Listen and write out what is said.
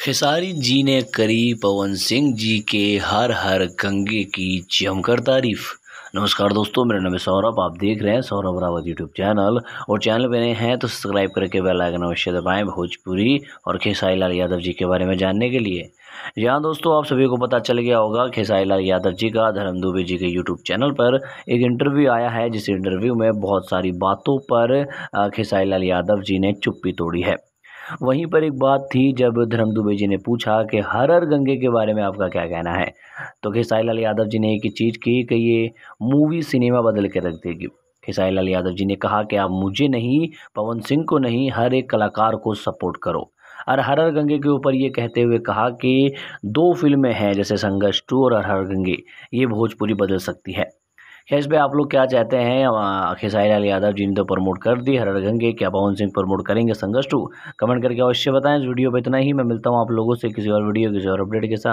खेसारी जी ने करी पवन सिंह जी के हर हर गंगे की जमकर तारीफ़ नमस्कार दोस्तों मेरा नाम है सौरभ आप देख रहे हैं सौरभ रावत यूट्यूब चैनल और चैनल पर नए हैं तो सब्सक्राइब करके बेल आइकन अवश्य दबाएं भोजपुरी और खेसारी लाल यादव जी के बारे में जानने के लिए यहाँ दोस्तों आप सभी को पता चल गया होगा खेसारी लाल यादव जी का धर्म दुबे जी के यूट्यूब चैनल पर एक इंटरव्यू आया है जिस इंटरव्यू में बहुत सारी बातों पर खेसारी लाल यादव जी ने चुप्पी तोड़ी है वहीं पर एक बात थी जब धर्म दुबे जी ने पूछा कि हर हर गंगे के बारे में आपका क्या कहना है तो खेसाई लाल यादव जी ने एक चीज़ की कि ये मूवी सिनेमा बदल के रख देगी खिसाई लाल यादव जी ने कहा कि आप मुझे नहीं पवन सिंह को नहीं हर एक कलाकार को सपोर्ट करो और हर हर गंगे के ऊपर ये कहते हुए कहा कि दो फिल्में हैं जैसे संघर्ष टू और हर हर गंगे ये भोजपुरी बदल सकती है या पर आप लोग क्या चाहते हैं खेसारी लाल यादव जी ने तो प्रमोट कर दी हर गंगे क्या पवन सिंह प्रमोट करेंगे संघर्ष टू कमेंट करके अवश्य बताएं इस वीडियो पर इतना ही मैं मिलता हूँ आप लोगों से किसी और वीडियो किसी और अपडेट के साथ